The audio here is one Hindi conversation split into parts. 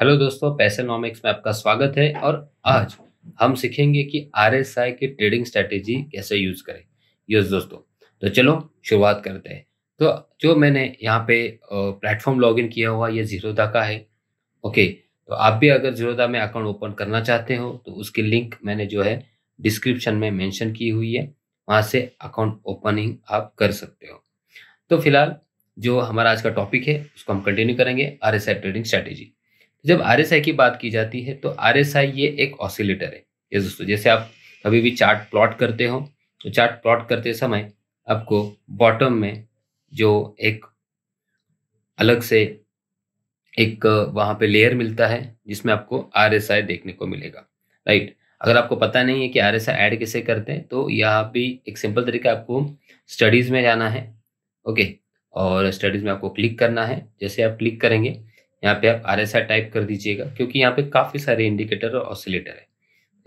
हेलो दोस्तों नॉमिक्स में आपका स्वागत है और आज हम सीखेंगे कि आर एस आई की ट्रेडिंग स्ट्रेटेजी कैसे यूज करें यस दोस्तों तो चलो शुरुआत करते हैं तो जो मैंने यहाँ पे प्लेटफॉर्म लॉगिन किया हुआ ये ज़ीरोदा का है ओके तो आप भी अगर जीरोदा में अकाउंट ओपन करना चाहते हो तो उसकी लिंक मैंने जो है डिस्क्रिप्शन में मैंशन की हुई है वहाँ से अकाउंट ओपनिंग आप कर सकते हो तो फिलहाल जो हमारा आज का टॉपिक है उसको हम कंटिन्यू करेंगे R S I trading strategy जब आर की बात की जाती है तो आर ये एक ऑसिलेटर है ये दोस्तों जैसे आप कभी भी चार्ट प्लॉट करते हो तो चार्ट प्लॉट करते समय आपको बॉटम में जो एक अलग से एक वहाँ पे लेयर मिलता है जिसमें आपको आर देखने को मिलेगा राइट अगर आपको पता नहीं है कि आर एस ऐड कैसे करते हैं तो यहाँ भी एक सिंपल तरीका आपको स्टडीज़ में जाना है ओके और स्टडीज़ में आपको क्लिक करना है जैसे आप क्लिक करेंगे यहाँ पे आप आर एस आई टाइप कर दीजिएगा क्योंकि यहाँ पे काफ़ी सारे इंडिकेटर और ऑसिलेटर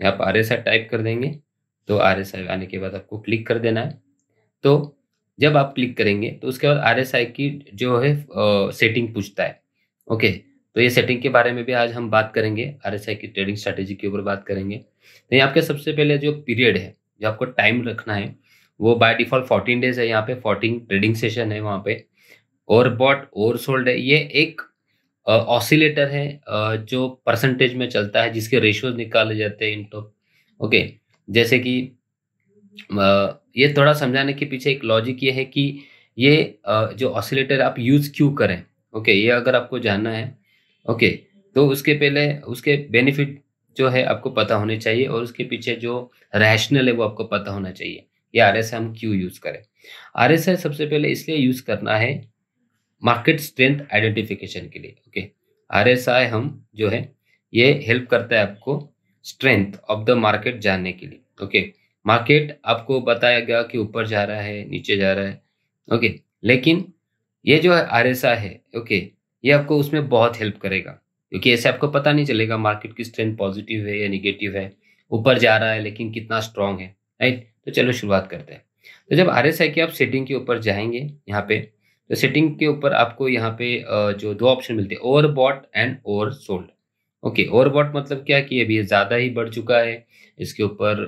है आप आर एस आई टाइप कर देंगे तो आर एस आई आने के बाद आपको क्लिक कर देना है तो जब आप क्लिक करेंगे तो उसके बाद आर एस आई की जो है सेटिंग पूछता है ओके तो ये सेटिंग के बारे में भी आज हम बात करेंगे आर एस आई की ट्रेडिंग स्ट्रेटेजी के ऊपर बात करेंगे तो यहाँ पे सबसे पहले जो पीरियड है जो आपको टाइम रखना है वो बाय डिफॉल्ट फोर्टीन डेज है यहाँ पे फोर्टीन ट्रेडिंग सेशन है वहाँ पे और बॉट और सोल्ड है ये एक ऑसिलेटर है जो परसेंटेज में चलता है जिसके रेशियोज निकाले जाते हैं इनटो ओके जैसे कि ये थोड़ा समझाने के पीछे एक लॉजिक ये है कि ये जो ऑसिलेटर आप यूज़ क्यों करें ओके ये अगर आपको जानना है ओके तो उसके पहले उसके बेनिफिट जो है आपको पता होने चाहिए और उसके पीछे जो रैशनल है वो आपको पता होना चाहिए ये आर एस हम क्यों यूज़ करें आर एस सबसे पहले इसलिए यूज़ करना है मार्केट स्ट्रेंथ आइडेंटिफिकेशन के लिए ओके आर एस आई हम जो है ये हेल्प करता है आपको स्ट्रेंथ ऑफ द मार्केट जानने के लिए ओके मार्केट आपको बताया गया कि ऊपर जा रहा है नीचे जा रहा है ओके लेकिन ये जो है आर है ओके ये आपको उसमें बहुत हेल्प करेगा क्योंकि ऐसे आपको पता नहीं चलेगा मार्केट की स्ट्रेंथ पॉजिटिव है या निगेटिव है ऊपर जा रहा है लेकिन कितना स्ट्रांग है राइट तो चलो शुरुआत करते हैं तो जब आर एस आई की आप सेटिंग के ऊपर जाएंगे यहाँ पे तो सेटिंग के ऊपर आपको यहाँ पे जो दो ऑप्शन मिलते हैं overbought and oversold okay overbought मतलब क्या कि अभी ज़्यादा ही बढ़ चुका है इसके ऊपर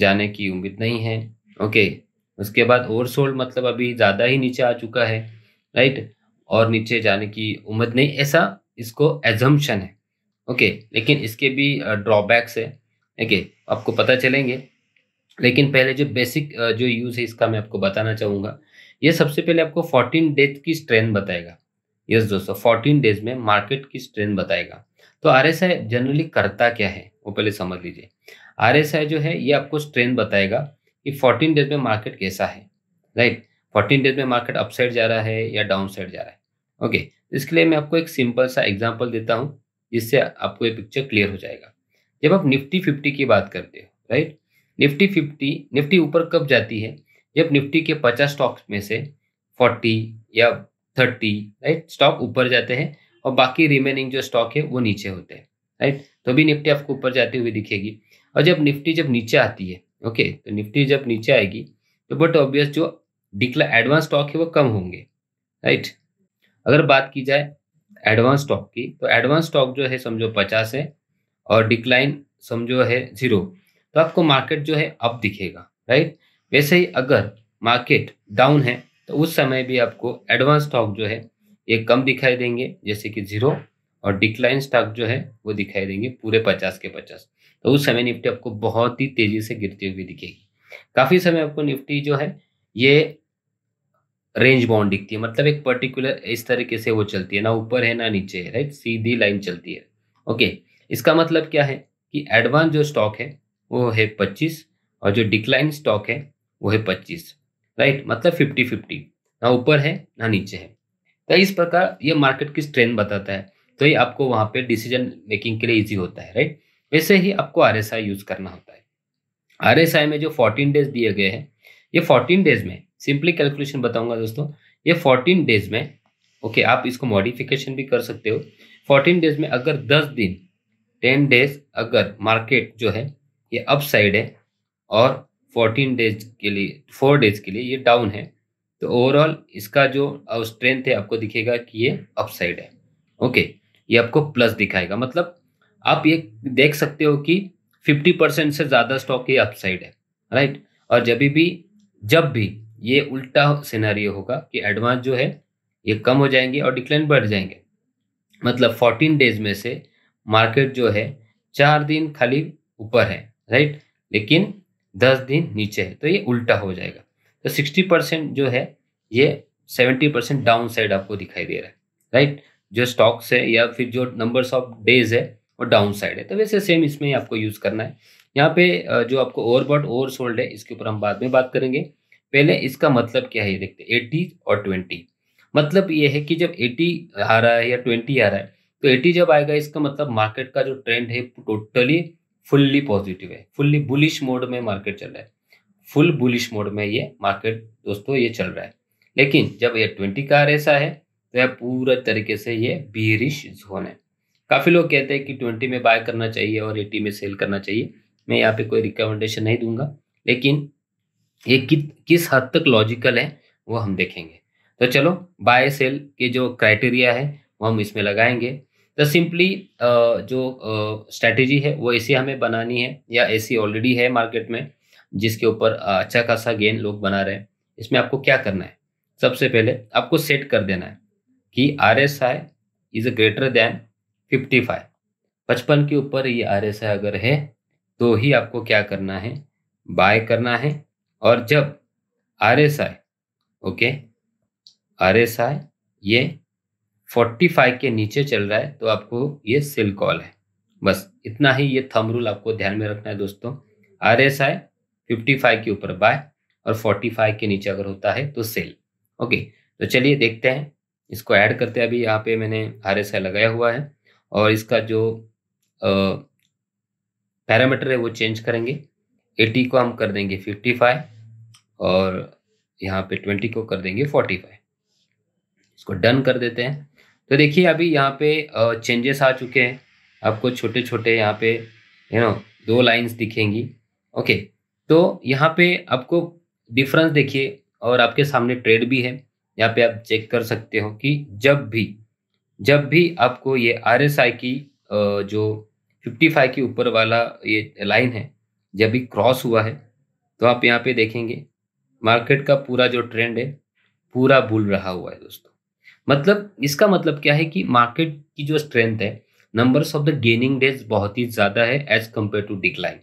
जाने की उम्मीद नहीं है ओके उसके बाद ओवर सोल्ड मतलब अभी ज़्यादा ही नीचे आ चुका है राइट और नीचे जाने की उम्मीद नहीं ऐसा इसको एजम्पन है ओके लेकिन इसके भी ड्रॉबैक्स है ओके आपको पता चलेंगे लेकिन पहले जो बेसिक जो यूज़ है इसका मैं आपको बताना चाहूँगा ये सबसे पहले आपको 14 डेज की स्ट्रेंथ बताएगा यस दोस्तों 14 डेज में मार्केट की स्ट्रेंथ बताएगा तो आर एस आई जनरली करता क्या है वो पहले समझ लीजिए आर एस आई जो है ये आपको स्ट्रेंथ बताएगा कि 14 डेज में मार्केट कैसा है राइट 14 डेज में मार्केट अपसाइड जा रहा है या डाउन साइड जा रहा है ओके इसके लिए मैं आपको एक सिंपल सा एग्जाम्पल देता हूँ जिससे आपको ये पिक्चर क्लियर हो जाएगा जब आप निफ्टी फिफ्टी की बात करते हो राइट निफ्टी फिफ्टी निफ्टी ऊपर कब जाती है जब निफ्टी के पचास स्टॉक्स में से फोर्टी या थर्टी राइट स्टॉक ऊपर जाते हैं और बाकी रिमेनिंग जो स्टॉक है वो नीचे होते हैं राइट तो भी निफ्टी आपको ऊपर जाती हुई दिखेगी और जब निफ्टी जब नीचे आती है ओके तो निफ्टी जब नीचे आएगी तो बट ऑब्वियस जो डिक्ला एडवांस स्टॉक है वो कम होंगे राइट अगर बात की जाए एडवांस स्टॉक की तो एडवांस स्टॉक जो है समझो पचास है और डिक्लाइन समझो है जीरो तो आपको मार्केट जो है अप दिखेगा राइट वैसे ही अगर मार्केट डाउन है तो उस समय भी आपको एडवांस स्टॉक जो है ये कम दिखाई देंगे जैसे कि जीरो और डिक्लाइन स्टॉक जो है वो दिखाई देंगे पूरे पचास के पचास तो उस समय निफ्टी आपको बहुत ही तेजी से गिरती हुई दिखेगी काफी समय आपको निफ्टी जो है ये रेंज बाउंड दिखती है मतलब एक पर्टिकुलर इस तरीके से वो चलती है ना ऊपर है ना नीचे है राइट सीधी लाइन चलती है ओके इसका मतलब क्या है कि एडवांस जो स्टॉक है वो है पच्चीस और जो डिक्लाइन स्टॉक है वो है पच्चीस राइट मतलब फिफ्टी फिफ्टी ना ऊपर है ना नीचे है तो इस प्रकार ये मार्केट की स्ट्रेंथ बताता है तो ये आपको वहाँ पे डिसीजन मेकिंग के लिए इजी होता है राइट वैसे ही आपको आर एस आई यूज़ करना होता है आर एस आई में जो फोर्टीन डेज दिए गए हैं ये फोर्टीन डेज में सिंपली कैलकुलेशन बताऊंगा दोस्तों ये फोर्टीन डेज में ओके okay, आप इसको मॉडिफिकेशन भी कर सकते हो फोर्टीन डेज में अगर दस दिन टेन डेज अगर मार्केट जो है ये अप साइड है और फोर्टीन डेज के लिए फोर डेज के लिए ये डाउन है तो ओवरऑल इसका जो स्ट्रेंथ है आपको दिखेगा कि ये अपसाइड है ओके ये आपको प्लस दिखाएगा मतलब आप ये देख सकते हो कि फिफ्टी परसेंट से ज़्यादा स्टॉक ये अपसाइड है राइट और जब भी जब भी ये उल्टा सिनेरियो होगा कि एडवांस जो है ये कम हो जाएंगे और डिक्लाइन बढ़ जाएंगे मतलब फोर्टीन डेज में से मार्केट जो है चार दिन खाली ऊपर है राइट लेकिन दस दिन नीचे है तो ये उल्टा हो जाएगा तो सिक्सटी परसेंट जो है ये सेवेंटी परसेंट डाउन साइड आपको दिखाई दे रहा है राइट जो स्टॉक्स है या फिर जो नंबर्स ऑफ डेज है वो डाउन साइड है तो वैसे सेम इसमें ही आपको यूज़ करना है यहाँ पे जो आपको ओवर बॉट ओवर सोल्ड है इसके ऊपर हम बाद में बात करेंगे पहले इसका मतलब क्या है ये देखते एट्टी और ट्वेंटी मतलब ये है कि जब एटी आ रहा है या ट्वेंटी आ रहा है तो एटी जब आएगा इसका मतलब मार्केट का जो ट्रेंड है टोटली फुल्ली पॉजिटिव है फुल्ली बुलिश मोड में मार्केट चल रहा है फुल बुलिश मोड में ये मार्केट दोस्तों ये चल रहा है लेकिन जब ये ट्वेंटी का ऐसा है तो यह पूरा तरीके से ये बीरिश जोन है काफ़ी लोग कहते हैं कि ट्वेंटी में बाय करना चाहिए और एटी में सेल करना चाहिए मैं यहाँ पे कोई रिकमेंडेशन नहीं दूंगा लेकिन ये कि, किस हद तक लॉजिकल है वो हम देखेंगे तो चलो बाय सेल के जो क्राइटेरिया है वो हम इसमें लगाएंगे तो सिंपली जो स्ट्रैटेजी है वो ऐसी हमें बनानी है या ऐसी ऑलरेडी है मार्केट में जिसके ऊपर अच्छा खासा गेन लोग बना रहे हैं इसमें आपको क्या करना है सबसे पहले आपको सेट कर देना है कि R S I is greater than fifty five पचपन के ऊपर ये आर एस आई अगर है तो ही आपको क्या करना है बाय करना है और जब R S I okay R S I ये फोर्टी फाइव के नीचे चल रहा है तो आपको ये सेल कॉल है बस इतना ही ये थम रूल आपको ध्यान में रखना है दोस्तों R S I fifty five के ऊपर बाय और फोर्टी फाइव के नीचे अगर होता है तो सेल ओके तो चलिए देखते हैं इसको ऐड करते हैं अभी यहाँ पे मैंने आर एस आई लगाया हुआ है और इसका जो पैरामीटर है वो चेंज करेंगे एटी को हम कर देंगे फिफ्टी फाइव और यहाँ पे ट्वेंटी को कर देंगे फोर्टी फाइव इसको डन कर देते हैं तो देखिए अभी यहाँ पे चेंजेस आ चुके हैं आपको छोटे छोटे यहाँ पे यू नो दो लाइंस दिखेंगी ओके तो यहाँ पे आपको डिफरेंस देखिए और आपके सामने ट्रेड भी है यहाँ पे आप चेक कर सकते हो कि जब भी जब भी आपको ये आर की जो 55 के ऊपर वाला ये लाइन है जब भी क्रॉस हुआ है तो आप यहाँ पे देखेंगे मार्केट का पूरा जो ट्रेंड है पूरा भूल रहा हुआ है दोस्तों मतलब इसका मतलब क्या है कि मार्केट की जो स्ट्रेंथ है numbers of the gaining days बहुत ही ज़्यादा है as compared to decline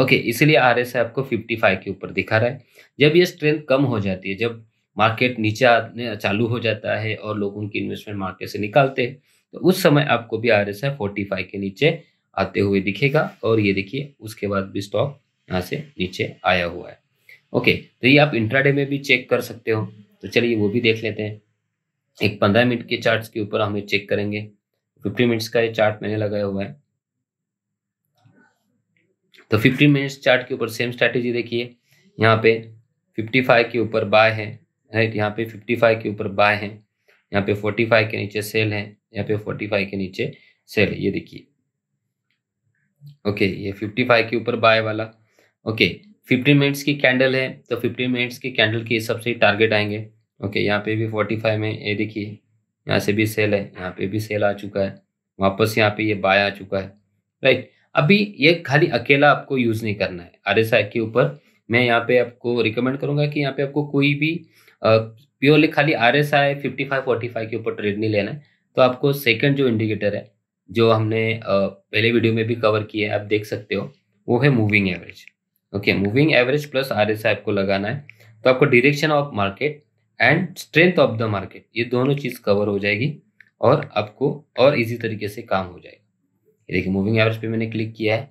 okay इसलिए आर एस आपको फिफ्टी फाइव के ऊपर दिखा रहा है जब ये स्ट्रेंथ कम हो जाती है जब मार्केट नीचे चालू हो जाता है और लोग उनकी इन्वेस्टमेंट मार्केट से निकालते हैं तो उस समय आपको भी R S I forty five के नीचे आते हुए दिखेगा और ये देखिए उसके बाद भी स्टॉक यहाँ से नीचे आया हुआ है ओके तो ये आप इंट्राडे में भी चेक कर सकते हो तो चलिए वो भी देख लेते हैं एक पंद्रह मिनट के चार्ट के ऊपर हम ये चेक करेंगे फिफ्टी मिनट्स का ये चार्ट मैंने लगाया हुआ है तो फिफ्टी मिनट्स चार्ट के ऊपर सेम स्ट्रेटेजी देखिए यहाँ पे फिफ्टी फाइव के ऊपर बाय है राइट यहाँ पे फिफ्टी फाइव के ऊपर बाय है यहाँ पे फोर्टी फाइव के नीचे सेल है यहाँ पे फोर्टी फाइव के नीचे सेल है ये देखिए ओके ये फिफ्टी फाइव के ऊपर बाय वाला ओके फिफ्टी मिनट्स की कैंडल है तो फिफ्टी मिनट्स की कैंडल के हिसाब से टारगेट आएंगे ओके यहाँ पे भी फोर्टी फाइव में ये देखिए यहाँ से भी सेल है यहाँ पे भी सेल आ चुका है वापस यहाँ पे ये बाय आ चुका है राइट अभी ये खाली अकेला आपको यूज़ नहीं करना है आर के ऊपर मैं यहाँ पे आपको रिकमेंड करूँगा कि यहाँ पे आपको कोई भी प्योरली खाली R S I fifty five forty five के ऊपर ट्रेड नहीं लेना है तो आपको सेकंड जो इंडिकेटर है जो हमने पहले वीडियो में भी कवर किया है आप देख सकते हो वो है moving average okay moving average plus R S I आपको लगाना है तो आपको direction of market and strength of the market ये दोनों चीज़ कवर हो जाएगी और आपको और इजी तरीके से काम हो जाएगा ये देखिए मूविंग एवरेज पे मैंने क्लिक किया है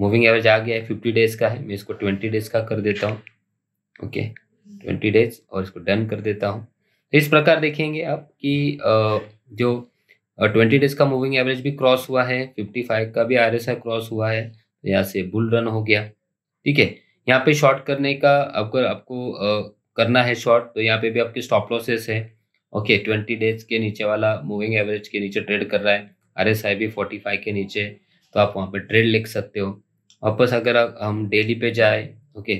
मूविंग एवरेज आ गया है फिफ्टी डेज का है मैं इसको ट्वेंटी डेज का कर देता हूँ ओके ट्वेंटी डेज और इसको डन कर देता हूँ तो इस प्रकार देखेंगे आप कि जो ट्वेंटी डेज का मूविंग एवरेज भी क्रॉस हुआ है फिफ्टी फाइव का भी आर एस आई क्रॉस हुआ है तो यहाँ से बुल रन हो गया ठीक है यहाँ पे शॉर्ट करने का आपको आपको करना है शॉर्ट तो यहाँ पे भी आपके स्टॉप लॉसेस है ओके ट्वेंटी डेज के नीचे वाला मूविंग एवरेज के नीचे ट्रेड कर रहा है आर एस आई भी फोर्टी फाइव के नीचे तो आप वहाँ पर ट्रेड लिख सकते हो वापस अगर हम डेली पे जाए ओके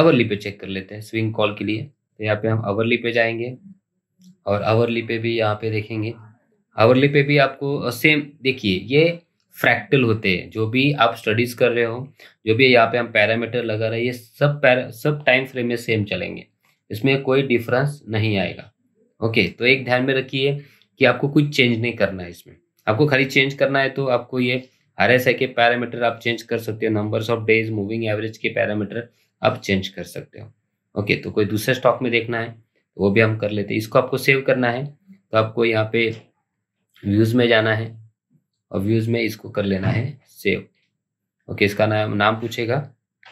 आवरली पे चेक कर लेते हैं स्विंग कॉल के लिए तो यहाँ पे हम आवरली पे जाएंगे और आवरली पे भी यहाँ पे देखेंगे आवरली पे भी आपको सेम देखिए ये फ्रैक्टल होते हैं जो भी आप स्टडीज कर रहे हो जो भी यहाँ पे हम पैरामीटर लगा रहे हैं ये सब पैरा सब टाइम फ्रेम में सेम चलेंगे इसमें कोई डिफरेंस नहीं आएगा ओके तो एक ध्यान में रखिए कि आपको कुछ चेंज नहीं करना है इसमें आपको खाली चेंज करना है तो आपको ये आर एस आई के पैरामीटर आप चेंज कर सकते हो numbers of days moving average के पैरामीटर आप चेंज कर सकते हो ओके तो कोई दूसरे स्टॉक में देखना है तो वो भी हम कर लेते हैं इसको आपको सेव करना है तो आपको यहाँ पे व्यूज़ में जाना है और व्यूज़ में इसको कर लेना है सेव ओके इसका नाम नाम पूछेगा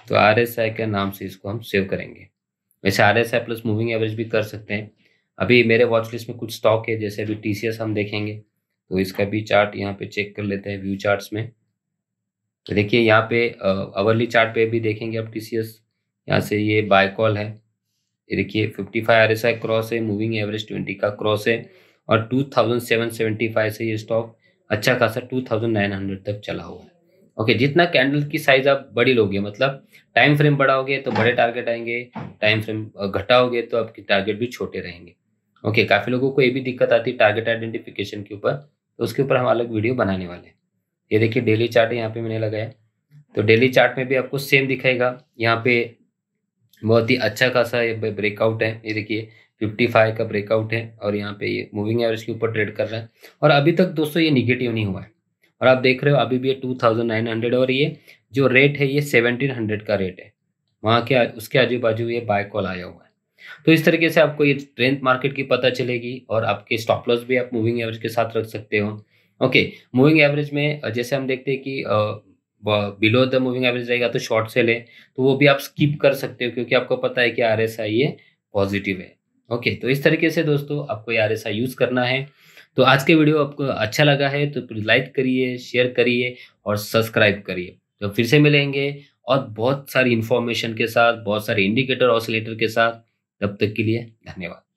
तो आर एस आई के नाम से इसको हम सेव करेंगे वैसे R S I plus moving average भी कर सकते हैं अभी मेरे वॉच लिस्ट में कुछ स्टॉक है जैसे अभी टी सी एस हम देखेंगे तो इसका भी चार्ट यहाँ पे चेक कर लेते हैं व्यू चार्ट्स में तो देखिए यहाँ पे अवरली चार्ट पे भी देखेंगे आप टी सी एस यहाँ से ये बाय कॉल है ये देखिए fifty five R S I cross है मूविंग एवरेज ट्वेंटी का क्रॉस है और two thousand seven seventy five से ये स्टॉक अच्छा खासा टू थाउजेंड नाइन हंड्रेड तक चला हुआ है ओके जितना कैंडल की साइज आप बड़ी लोगे मतलब टाइम फ्रेम बढ़ाओगे तो बड़े टारगेट आएंगे टाइम फ्रेम घटाओगे तो आपके टारगेट भी छोटे रहेंगे ओके okay, काफ़ी लोगों को ये भी दिक्कत आती है टारगेट आइडेंटिफिकेशन के ऊपर तो उसके ऊपर हम अलग वीडियो बनाने वाले हैं ये देखिए डेली चार्ट यहाँ पे मैंने लगाया तो डेली चार्ट में भी आपको सेम दिखाएगा यहाँ पे बहुत ही अच्छा खासा ये ब्रेकआउट है ये देखिए फिफ्टी फाइव का ब्रेकआउट है और यहाँ पे ये मूविंग एवरेज के ऊपर ट्रेड कर रहा है और अभी तक दोस्तों ये निगेटिव नहीं हुआ है और आप देख रहे हो अभी भी ये टू थाउजेंड नाइन हंड्रेड और ये जो रेट है ये सेवनटीन हंड्रेड का रेट है वहाँ के उसके आजू बाजू ये बाय कॉल आया हुआ है तो इस तरीके से आपको ये ट्रेंथ मार्केट की पता चलेगी और आपके स्टॉप लॉस भी आप मूविंग एवरेज के साथ रख सकते हो ओके मूविंग एवरेज में जैसे हम देखते हैं कि बिलो द मूविंग एवरेज रहेगा तो शॉर्ट सेल है तो वो भी आप स्किप कर सकते हो क्योंकि आपको पता है कि आर एस आई ये पॉजिटिव है ओके तो इस तरीके से दोस्तों आपको ये आर एस आई यूज़ करना है तो आज के वीडियो आपको अच्छा लगा है तो प्लीज़ लाइक करिए शेयर करिए और सब्सक्राइब करिए तो फिर से मिलेंगे और बहुत सारी इन्फॉर्मेशन के साथ बहुत सारे इंडिकेटर ऑसिलेटर के साथ तब तक के लिए धन्यवाद